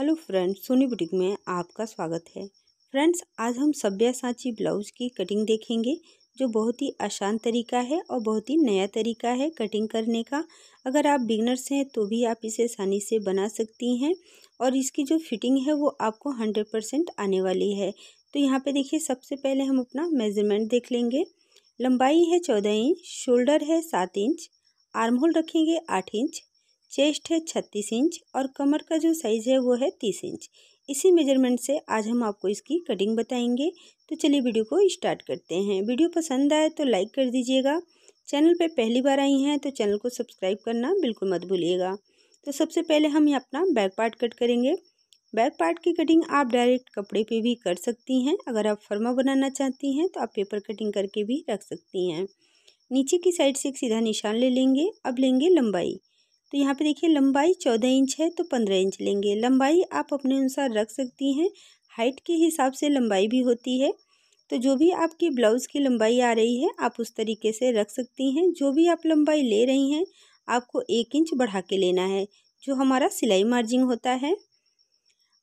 hello friends Soni boutique में आपका स्वागत है फ्रेंड्स आज हम साँची ब्लाउज़ की कटिंग देखेंगे जो बहुत ही आसान तरीका है और बहुत ही नया तरीका है कटिंग करने का अगर आप बिगनर्स हैं तो भी आप इसे आसानी से बना सकती हैं और इसकी जो फिटिंग है वो आपको हंड्रेड परसेंट आने वाली है तो यहाँ पे देखिए सबसे पहले हम अपना मेजरमेंट देख लेंगे लंबाई है चौदह इंच शोल्डर है सात इंच आर्म होल रखेंगे आठ इंच चेस्ट है छत्तीस इंच और कमर का जो साइज़ है वो है तीस इंच इसी मेजरमेंट से आज हम आपको इसकी कटिंग बताएंगे तो चलिए वीडियो को स्टार्ट करते हैं वीडियो पसंद आए तो लाइक कर दीजिएगा चैनल पे पहली बार आई हैं तो चैनल को सब्सक्राइब करना बिल्कुल मत भूलिएगा तो सबसे पहले हम ये अपना बैक पार्ट कट करेंगे बैक पार्ट की कटिंग आप डायरेक्ट कपड़े पे भी कर सकती हैं अगर आप फर्मा बनाना चाहती हैं तो आप पेपर कटिंग करके भी रख सकती हैं नीचे की साइड से एक सीधा निशान ले लेंगे अब लेंगे लंबाई तो यहाँ पे देखिए लंबाई चौदह इंच है तो पंद्रह इंच लेंगे लंबाई आप अपने अनुसार रख सकती हैं हाइट के हिसाब से लंबाई भी होती है तो जो भी आपकी ब्लाउज़ की लंबाई आ रही है आप उस तरीके से रख सकती हैं जो भी आप लंबाई ले रही हैं आपको एक इंच बढ़ा के लेना है जो हमारा सिलाई मार्जिन होता है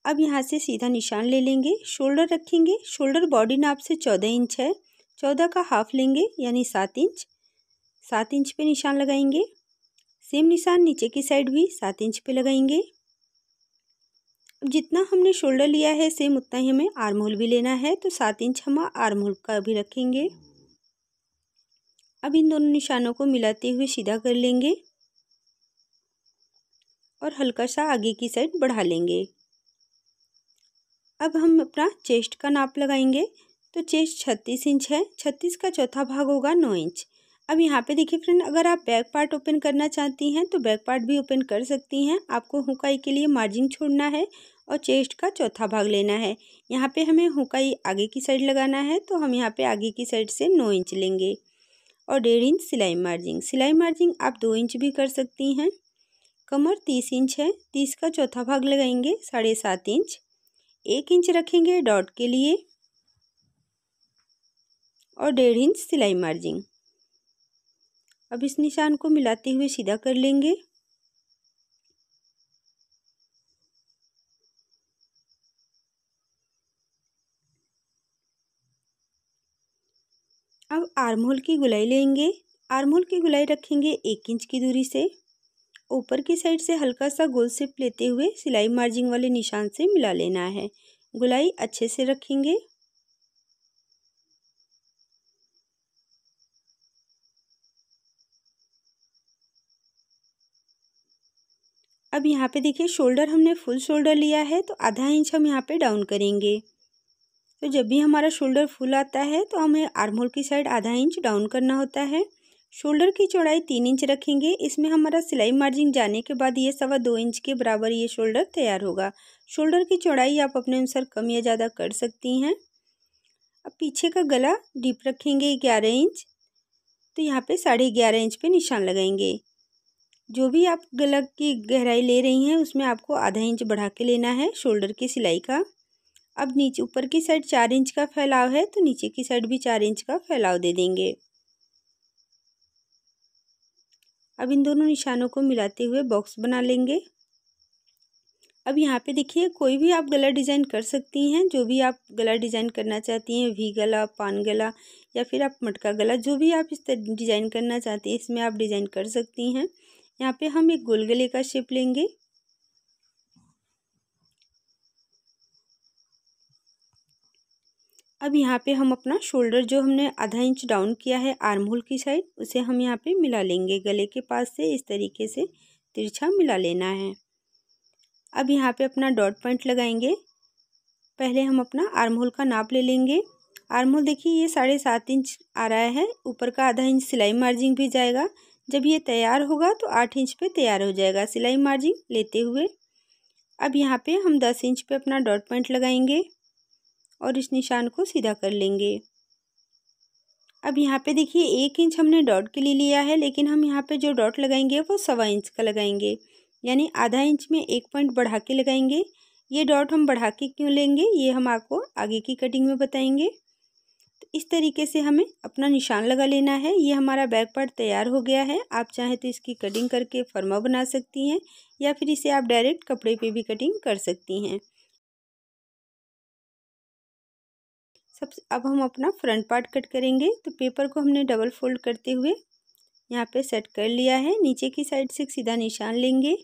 अब यहाँ से सीधा निशान ले लेंगे शोल्डर रखेंगे शोल्डर बॉडी नाप से चौदह इंच है चौदह का हाफ लेंगे यानी सात इंच सात इंच पे निशान लगाएंगे सेम निशान नीचे की साइड भी सात इंच पे लगाएंगे जितना हमने शोल्डर लिया है सेम उतना ही हमें आर्म होल भी लेना है तो सात इंच हम आर्म होल का भी रखेंगे अब इन दोनों निशानों को मिलाते हुए सीधा कर लेंगे और हल्का सा आगे की साइड बढ़ा लेंगे अब हम अपना चेस्ट का नाप लगाएंगे तो चेस्ट छत्तीस इंच है छत्तीस का चौथा भाग होगा नौ इंच अब यहाँ पे देखिए फ्रेंड अगर आप बैक पार्ट ओपन करना चाहती हैं तो बैक पार्ट भी ओपन कर सकती हैं आपको हुकाई के लिए मार्जिन छोड़ना है और चेस्ट का चौथा भाग लेना है यहाँ पे हमें हुकाई आगे की साइड लगाना है तो हम यहाँ पे आगे की साइड से नौ इंच लेंगे और डेढ़ इंच सिलाई मार्जिन सिलाई मार्जिन आप दो इंच भी कर सकती हैं कमर तीस इंच है तीस का चौथा भाग लगाएंगे साढ़े सात इंच एक इंच रखेंगे डॉट के लिए और डेढ़ इंच सिलाई मार्जिंग अब इस निशान को मिलाते हुए सीधा कर लेंगे अब आर्महोल की गुलाई लेंगे आर्महोल की गुलाई रखेंगे एक इंच की दूरी से ऊपर की साइड से हल्का सा गोल सेप लेते हुए सिलाई मार्जिंग वाले निशान से मिला लेना है गुलाई अच्छे से रखेंगे अब यहाँ पे देखिए शोल्डर हमने फुल शोल्डर लिया है तो आधा इंच हम यहाँ पे डाउन करेंगे तो जब भी हमारा शोल्डर फुल आता है तो हमें आर्मोल की साइड आधा इंच डाउन करना होता है शोल्डर की चौड़ाई तीन इंच रखेंगे इसमें हमारा सिलाई मार्जिन जाने के बाद ये सवा दो इंच के बराबर ये शोल्डर तैयार होगा शोल्डर की चौड़ाई आप अपने अनुसार कम या ज़्यादा कर सकती हैं अब पीछे का गला डीप रखेंगे ग्यारह इंच तो यहाँ पे साढ़े ग्यारह इंच पे निशान लगाएंगे जो भी आप गला की गहराई ले रही हैं उसमें आपको आधा इंच बढ़ा के लेना है शोल्डर की सिलाई का अब नीचे ऊपर की साइड चार इंच का फैलाव है तो नीचे की साइड भी चार इंच का फैलाव दे देंगे अब इन दोनों निशानों को मिलाते हुए बॉक्स बना लेंगे अब यहाँ पे देखिए कोई भी आप गला डिज़ाइन कर सकती हैं जो भी आप गला डिज़ाइन करना चाहती हैं वी गला पान गला या फिर आप मटका गला जो भी आप इस डिज़ाइन करना चाहती हैं इसमें आप डिज़ाइन कर सकती हैं यहाँ पे हम एक गुलगुले का शेप लेंगे अब यहाँ पे हम अपना शोल्डर जो हमने आधा इंच डाउन किया है आर्म होल की साइड उसे हम यहाँ पे मिला लेंगे गले के पास से इस तरीके से तिरछा मिला लेना है अब यहाँ पे अपना डॉट पॉइंट लगाएंगे पहले हम अपना आर्म होल का नाप ले लेंगे आर्म होल देखिए ये साढ़े सात इंच आ रहा है ऊपर का आधा इंच सिलाई मार्जिंग भी जाएगा जब ये तैयार होगा तो आठ इंच पे तैयार हो जाएगा सिलाई मार्जिन लेते हुए अब यहाँ पे हम दस इंच पे अपना डॉट पॉइंट लगाएंगे और इस निशान को सीधा कर लेंगे अब यहाँ पे देखिए एक इंच हमने डॉट के लिए लिया है लेकिन हम यहाँ पे जो डॉट लगाएंगे वो सवा इंच का लगाएंगे यानी आधा इंच में एक पॉइंट बढ़ा के लगाएंगे ये डॉट हम बढ़ा के क्यों लेंगे ये हम आपको आगे की कटिंग में बताएंगे इस तरीके से हमें अपना निशान लगा लेना है ये हमारा बैक पार्ट तैयार हो गया है आप चाहें तो इसकी कटिंग करके फर्मा बना सकती हैं या फिर इसे आप डायरेक्ट कपड़े पे भी कटिंग कर सकती हैं सब अब हम अपना फ्रंट पार्ट कट करेंगे तो पेपर को हमने डबल फोल्ड करते हुए यहाँ पे सेट कर लिया है नीचे की साइड से सीधा निशान लेंगे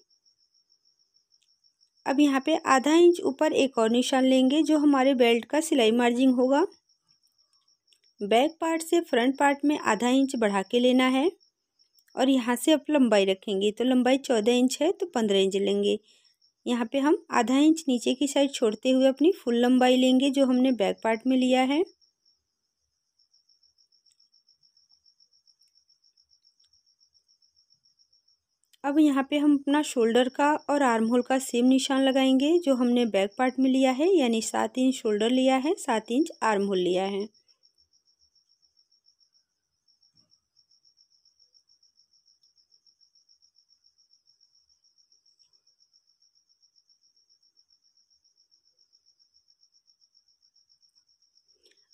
अब यहाँ पे आधा इंच ऊपर एक और निशान लेंगे जो हमारे बेल्ट का सिलाई मार्जिन होगा बैक पार्ट से फ्रंट पार्ट में आधा इंच बढ़ा के लेना है और यहाँ से आप लंबाई रखेंगे तो लंबाई चौदह इंच है तो पंद्रह इंच लेंगे यहाँ पे हम आधा इंच नीचे की साइड छोड़ते हुए अपनी फुल लंबाई लेंगे जो हमने बैक पार्ट में लिया है अब यहाँ पे हम अपना शोल्डर का और आर्म होल का सेम निशान लगाएंगे जो हमने बैक पार्ट में लिया है यानी सात इंच शोल्डर लिया है सात इंच आर्म होल लिया है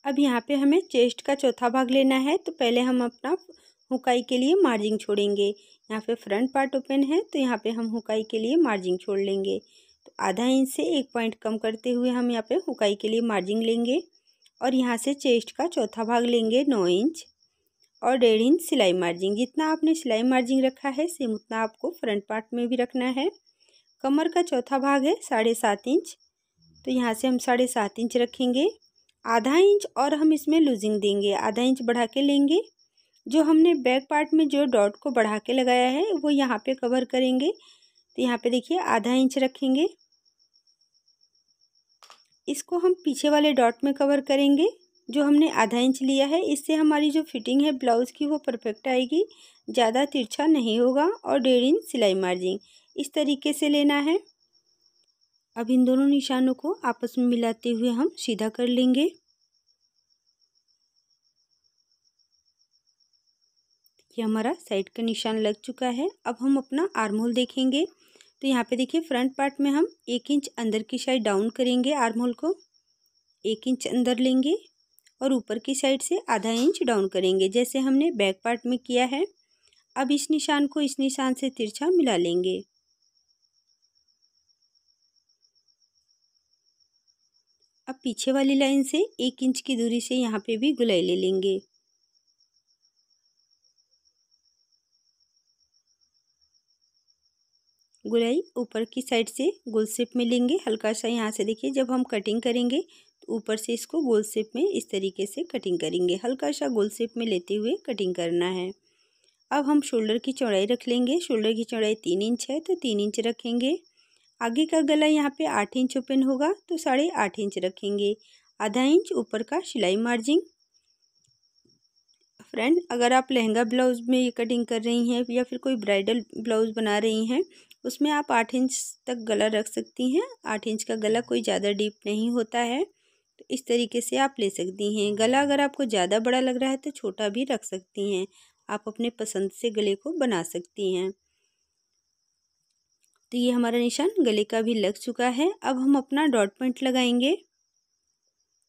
अब यहाँ पे हमें चेस्ट का चौथा भाग लेना है तो पहले हम अपना हुकाई के लिए मार्जिंग छोड़ेंगे यहाँ पे फ्रंट पार्ट ओपन है तो यहाँ पे हम हुकाई के लिए मार्जिंग छोड़ लेंगे तो आधा इंच से एक पॉइंट कम करते हुए हम यहाँ पे हुकाई के लिए मार्जिंग लेंगे और यहाँ से चेस्ट का चौथा भाग लेंगे नौ इंच और डेढ़ इंच सिलाई मार्जिंग जितना आपने सिलाई मार्जिंग रखा है सेम उतना आपको फ्रंट पार्ट में भी रखना है कमर का चौथा भाग है साढ़े सात इंच तो यहाँ से हम साढ़े सात इंच रखेंगे आधा इंच और हम इसमें लूजिंग देंगे आधा इंच बढ़ा के लेंगे जो हमने बैक पार्ट में जो डॉट को बढ़ा के लगाया है वो यहाँ पे कवर करेंगे तो यहाँ पे देखिए आधा इंच रखेंगे इसको हम पीछे वाले डॉट में कवर करेंगे जो हमने आधा इंच लिया है इससे हमारी जो फिटिंग है ब्लाउज़ की वो परफेक्ट आएगी ज़्यादा तिरछा नहीं होगा और डेढ़ इंच सिलाई मार्जिंग इस तरीके से लेना है अब इन दोनों निशानों को आपस में मिलाते हुए हम सीधा कर लेंगे ये हमारा साइड का निशान लग चुका है अब हम अपना आर्म होल देखेंगे तो यहाँ पे देखिए फ्रंट पार्ट में हम एक इंच अंदर की साइड डाउन करेंगे आर्म होल को एक इंच अंदर लेंगे और ऊपर की साइड से आधा इंच डाउन करेंगे जैसे हमने बैक पार्ट में किया है अब इस निशान को इस निशान से तिरछा मिला लेंगे अब पीछे वाली लाइन से एक इंच की दूरी से यहाँ पे भी गुलाई ले लेंगे गुलाई ऊपर की साइड से गोल शेप में लेंगे हल्का सा यहाँ से देखिए जब हम कटिंग करेंगे तो ऊपर से इसको गोल शेप में इस तरीके से कटिंग करेंगे हल्का सा गोल शेप में लेते हुए कटिंग करना है अब हम शोल्डर की चौड़ाई रख लेंगे शोल्डर की चौड़ाई तीन इंच है तो तीन इंच रखेंगे आगे का गला यहाँ पे आठ इंच ओपन होगा तो साढ़े आठ इंच रखेंगे आधा इंच ऊपर का सिलाई मार्जिन फ्रेंड अगर आप लहंगा ब्लाउज में ये कटिंग कर रही हैं या फिर कोई ब्राइडल ब्लाउज बना रही हैं उसमें आप आठ इंच तक गला रख सकती हैं आठ इंच का गला कोई ज़्यादा डीप नहीं होता है तो इस तरीके से आप ले सकती हैं गला अगर आपको ज़्यादा बड़ा लग रहा है तो छोटा भी रख सकती हैं आप अपने पसंद से गले को बना सकती हैं तो ये हमारा निशान गले का भी लग चुका है अब हम अपना डॉट पॉइंट लगाएंगे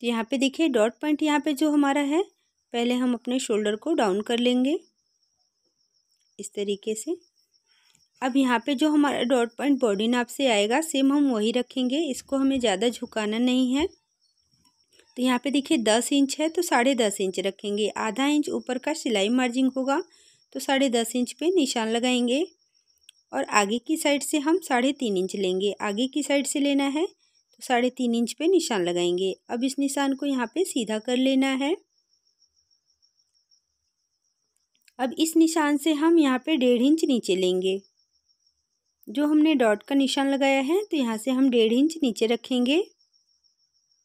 तो यहाँ पे देखिए डॉट पॉइंट यहाँ पे जो हमारा है पहले हम अपने शोल्डर को डाउन कर लेंगे इस तरीके से अब यहाँ पे जो हमारा डॉट पॉइंट बॉडी नाप से आएगा सेम हम वही रखेंगे इसको हमें ज़्यादा झुकाना नहीं है तो यहाँ पे देखिए दस इंच है तो साढ़े दस इंच रखेंगे आधा इंच ऊपर का सिलाई मार्जिंग होगा तो साढ़े दस इंच पे निशान लगाएंगे और आगे की साइड से हम साढ़े तीन इंच लेंगे आगे की साइड से लेना है तो साढ़े तीन इंच पे निशान लगाएंगे अब इस निशान को यहाँ पे सीधा कर लेना है अब इस निशान से हम यहाँ पे डेढ़ इंच नीचे लेंगे जो हमने डॉट का निशान लगाया है तो यहाँ से हम डेढ़ इंच नीचे रखेंगे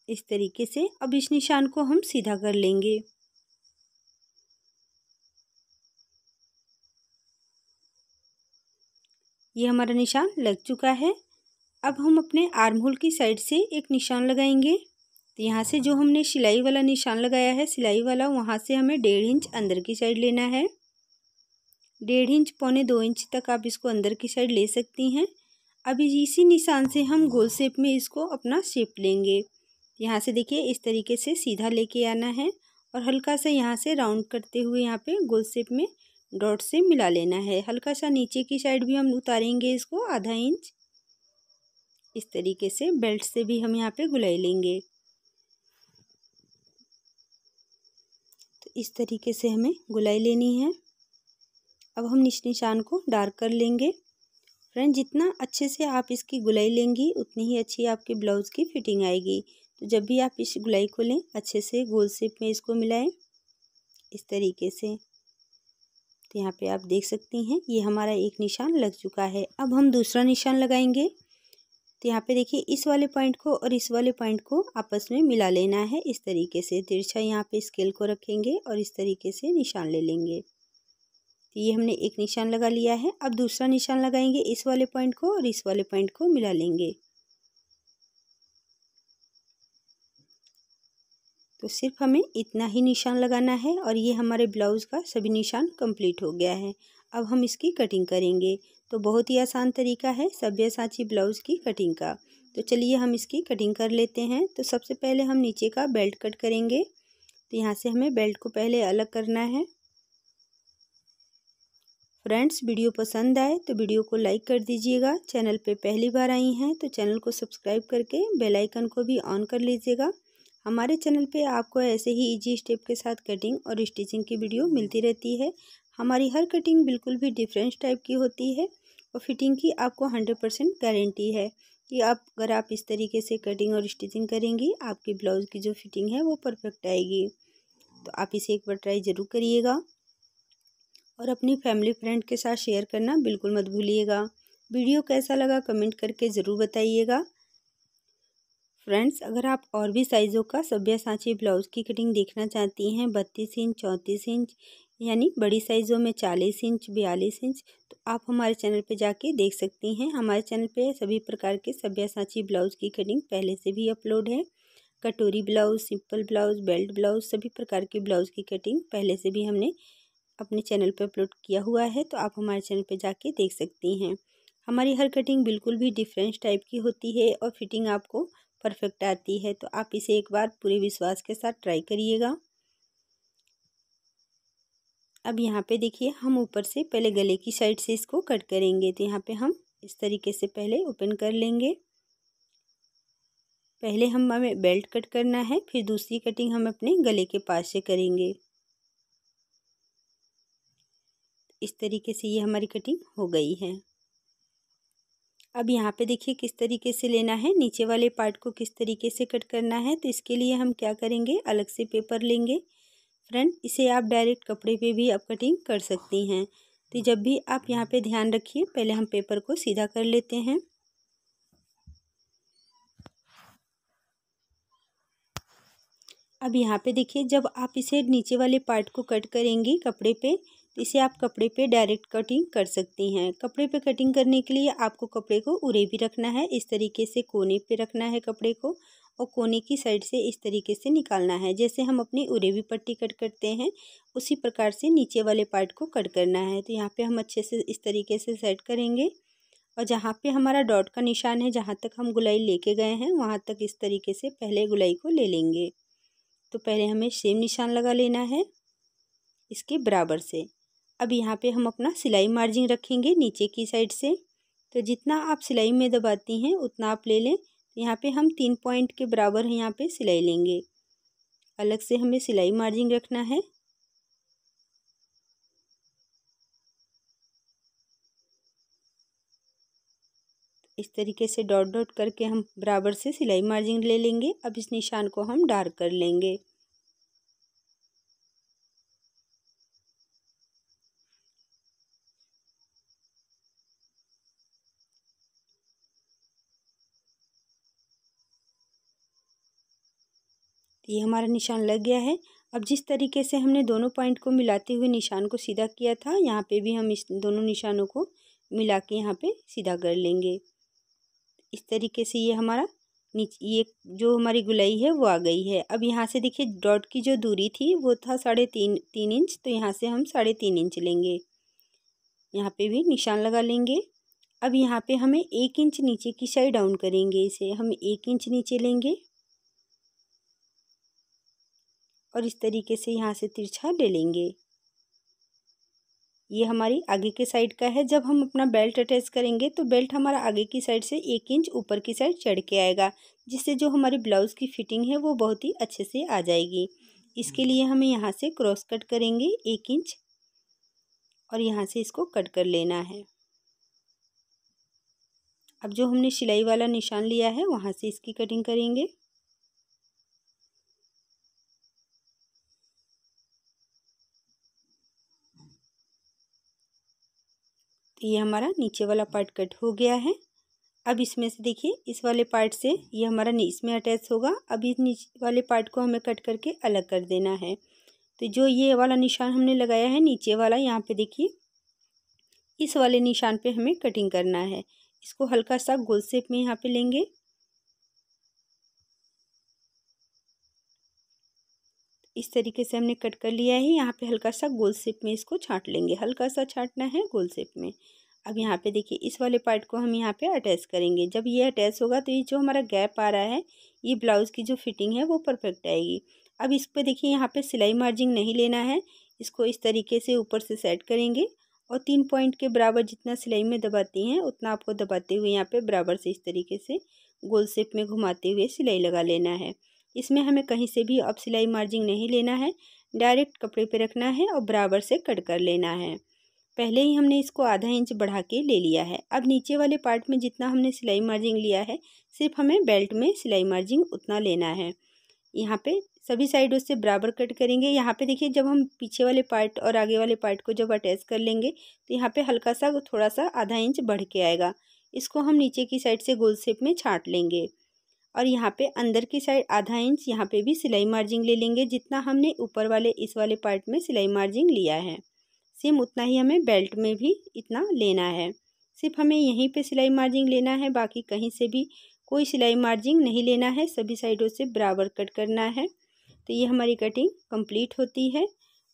इस तरीके से अब इस निशान को हम सीधा कर लेंगे ये हमारा निशान लग चुका है अब हम अपने आर्म होल की साइड से एक निशान लगाएंगे तो यहाँ से जो हमने सिलाई वाला निशान लगाया है सिलाई वाला वहाँ से हमें डेढ़ इंच अंदर की साइड लेना है डेढ़ इंच पौने दो इंच तक आप इसको अंदर की साइड ले सकती हैं अब इसी निशान से हम गोल शेप में इसको अपना शेप लेंगे यहाँ से देखिए इस तरीके से सीधा लेके आना है और हल्का सा यहाँ से राउंड करते हुए यहाँ पे गोल शेप में डॉट से मिला लेना है हल्का सा नीचे की साइड भी हम उतारेंगे इसको आधा इंच इस तरीके से बेल्ट से भी हम यहाँ पे गुलाई लेंगे तो इस तरीके से हमें गुलाई लेनी है अब हम निश निशान को डार्क कर लेंगे फ्रेंड जितना अच्छे से आप इसकी गुलाई लेंगी उतनी ही अच्छी आपके ब्लाउज़ की फिटिंग आएगी तो जब भी आप इस गुलाई को लें अच्छे से गोल शेप में इसको मिलाएं इस तरीके से तो यहाँ पे आप देख सकती हैं ये हमारा एक निशान लग चुका है अब हम दूसरा निशान लगाएंगे तो यहाँ पे देखिए इस वाले पॉइंट को और इस वाले पॉइंट को आपस में मिला लेना है इस तरीके से तिरछा यहाँ पे स्केल को रखेंगे और इस तरीके से निशान ले लेंगे तो ये हमने एक निशान लगा लिया है अब दूसरा निशान लगाएंगे इस वाले पॉइंट को और इस वाले पॉइंट को मिला लेंगे तो सिर्फ हमें इतना ही निशान लगाना है और ये हमारे ब्लाउज़ का सभी निशान कंप्लीट हो गया है अब हम इसकी कटिंग करेंगे तो बहुत ही आसान तरीका है सभ्य साँची ब्लाउज़ की कटिंग का तो चलिए हम इसकी कटिंग कर लेते हैं तो सबसे पहले हम नीचे का बेल्ट कट करेंगे तो यहाँ से हमें बेल्ट को पहले अलग करना है फ्रेंड्स वीडियो पसंद आए तो वीडियो को लाइक कर दीजिएगा चैनल पे पहली बार आई हैं तो चैनल को सब्सक्राइब करके बेल आइकन को भी ऑन कर लीजिएगा हमारे चैनल पे आपको ऐसे ही इजी स्टेप के साथ कटिंग और स्टिचिंग की वीडियो मिलती रहती है हमारी हर कटिंग बिल्कुल भी डिफरेंट टाइप की होती है और फिटिंग की आपको हंड्रेड परसेंट गारंटी है कि आप अगर आप इस तरीके से कटिंग और स्टिचिंग करेंगी आपके ब्लाउज़ की जो फिटिंग है वो परफेक्ट आएगी तो आप इसे एक बार ट्राई ज़रूर करिएगा और अपनी फैमिली फ्रेंड के साथ शेयर करना बिल्कुल मत भूलिएगा वीडियो कैसा लगा कमेंट करके ज़रूर बताइएगा फ्रेंड्स अगर आप और भी साइज़ों का साँची ब्लाउज़ की कटिंग देखना चाहती हैं बत्तीस इंच चौंतीस इंच यानी बड़ी साइज़ों में चालीस इंच बयालीस इंच तो आप हमारे चैनल पर जाके देख सकती हैं हमारे चैनल पे सभी प्रकार के साँची ब्लाउज़ की कटिंग पहले से भी अपलोड है कटोरी blouse simple blouse belt blouse सभी प्रकार के ब्लाउज़ की कटिंग पहले से भी हमने अपने चैनल पर अपलोड किया हुआ है तो आप हमारे चैनल पर जाके देख सकती हैं हमारी हर कटिंग बिल्कुल भी डिफरेंट टाइप की होती है और फिटिंग आपको परफेक्ट आती है तो आप इसे एक बार पूरे विश्वास के साथ ट्राई करिएगा अब यहाँ पे देखिए हम ऊपर से पहले गले की साइड से इसको कट करेंगे तो यहाँ पे हम इस तरीके से पहले ओपन कर लेंगे पहले हम हमें बेल्ट कट करना है फिर दूसरी कटिंग हम अपने गले के पास से करेंगे इस तरीके से ये हमारी कटिंग हो गई है अब यहाँ पे देखिए किस तरीके से लेना है नीचे वाले पार्ट को किस तरीके से कट करना है तो इसके लिए हम क्या करेंगे अलग से पेपर लेंगे फ्रेंड इसे आप डायरेक्ट कपड़े पे भी आप कटिंग कर सकती हैं तो जब भी आप यहाँ पे ध्यान रखिए पहले हम पेपर को सीधा कर लेते हैं अब यहाँ पे देखिए जब आप इसे नीचे वाले पार्ट को कट करेंगी कपड़े पे तो इसे आप कपड़े पे डायरेक्ट कटिंग कर सकती हैं कपड़े पे कटिंग करने के लिए आपको कपड़े को उरे भी रखना है इस तरीके से कोने पे रखना है कपड़े को और कोने की साइड से इस तरीके से निकालना है जैसे हम अपनी उरेवी पट्टी कट करते हैं उसी प्रकार से नीचे वाले पार्ट को कट करना है तो यहाँ पे हम अच्छे से इस तरीके से सेट करेंगे और जहाँ पे हमारा डॉट का निशान है जहाँ तक हम गुलाई लेके गए हैं वहाँ तक इस तरीके से पहले गुलाई को ले लेंगे तो पहले हमें सेम निशान लगा लेना है इसके बराबर से अब यहाँ पे हम अपना सिलाई मार्जिन रखेंगे नीचे की साइड से तो जितना आप सिलाई में दबाती हैं उतना आप ले लें यहाँ पे हम तीन पॉइंट के बराबर यहाँ पे सिलाई लेंगे अलग से हमें सिलाई मार्जिन रखना है इस तरीके से डॉट डॉट करके हम बराबर से सिलाई मार्जिन ले लेंगे अब इस निशान को हम डार्क कर लेंगे तो ये हमारा निशान लग गया है अब जिस तरीके से हमने दोनों पॉइंट को मिलाते हुए निशान को सीधा किया था यहाँ पे भी हम इस दोनों निशानों को मिला के यहाँ पर सीधा कर लेंगे इस तरीके से ये हमारा नीच ये जो हमारी गुलाई है वो आ गई है अब यहाँ से देखिए डॉट की जो दूरी थी वो था साढ़े तीन तीन इंच तो यहाँ से हम साढ़े तीन इंच लेंगे यहाँ पे भी निशान लगा लेंगे अब यहाँ पे हमें एक इंच नीचे की साइड डाउन करेंगे इसे हम एक इंच नीचे लेंगे और इस तरीके से यहाँ से तिरछा ले लेंगे ये हमारी आगे के साइड का है जब हम अपना बेल्ट अटैच करेंगे तो बेल्ट हमारा आगे की साइड से एक इंच ऊपर की साइड चढ़ के आएगा जिससे जो हमारी ब्लाउज़ की फिटिंग है वो बहुत ही अच्छे से आ जाएगी इसके लिए हमें यहाँ से क्रॉस कट करेंगे एक इंच और यहाँ से इसको कट कर लेना है अब जो हमने सिलाई वाला निशान लिया है वहाँ से इसकी कटिंग करेंगे तो ये हमारा नीचे वाला पार्ट कट हो गया है अब इसमें से देखिए इस वाले पार्ट से ये हमारा इसमें अटैच होगा अब इस नीचे वाले पार्ट को हमें कट करके अलग कर देना है तो जो ये वाला निशान हमने लगाया है नीचे वाला यहाँ पे देखिए इस वाले निशान पे हमें कटिंग करना है इसको हल्का सा गोल सेप में यहाँ पे लेंगे इस तरीके से हमने कट कर लिया है यहाँ पे हल्का सा गोल शेप में इसको छाँट लेंगे हल्का सा छाँटना है गोल शेप में अब यहाँ पे देखिए इस वाले पार्ट को हम यहाँ पे अटैच करेंगे जब ये अटैच होगा तो ये जो हमारा गैप आ रहा है ये ब्लाउज़ की जो फिटिंग है वो परफेक्ट आएगी अब इस पर देखिए यहाँ पर सिलाई मार्जिंग नहीं लेना है इसको इस तरीके से ऊपर से सेट करेंगे और तीन पॉइंट के बराबर जितना सिलाई में दबाती हैं उतना आपको दबाते हुए यहाँ पे बराबर से इस तरीके से गोल शेप में घुमाते हुए सिलाई लगा लेना है इसमें हमें कहीं से भी अब सिलाई मार्जिन नहीं लेना है डायरेक्ट कपड़े पर रखना है और बराबर से कट कर लेना है पहले ही हमने इसको आधा इंच बढ़ा के ले लिया है अब नीचे वाले पार्ट में जितना हमने सिलाई मार्जिन लिया है सिर्फ हमें बेल्ट में सिलाई मार्जिन उतना लेना है यहाँ पे सभी साइडों से बराबर कट करेंगे यहाँ पे देखिए जब हम पीछे वाले पार्ट और आगे वाले पार्ट को जब अटैच कर लेंगे तो यहाँ पे हल्का सा थोड़ा सा आधा इंच बढ़ के आएगा इसको हम नीचे की साइड से गोल शेप में छाँट लेंगे और यहाँ पे अंदर की साइड आधा इंच यहाँ पे भी सिलाई मार्जिंग ले लेंगे जितना हमने ऊपर वाले इस वाले पार्ट में सिलाई मार्जिंग लिया है सेम उतना ही हमें बेल्ट में भी इतना लेना है सिर्फ हमें यहीं पे सिलाई मार्जिंग लेना है बाकी कहीं से भी कोई सिलाई मार्जिंग नहीं लेना है सभी साइडों से बराबर कट करना है तो ये हमारी कटिंग कंप्लीट होती है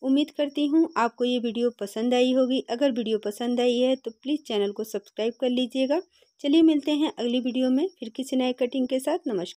उम्मीद करती हूँ आपको ये वीडियो पसंद आई होगी अगर वीडियो पसंद आई है तो प्लीज़ चैनल को सब्सक्राइब कर लीजिएगा चलिए मिलते हैं अगली वीडियो में फिर किसी नए कटिंग के साथ नमस्कार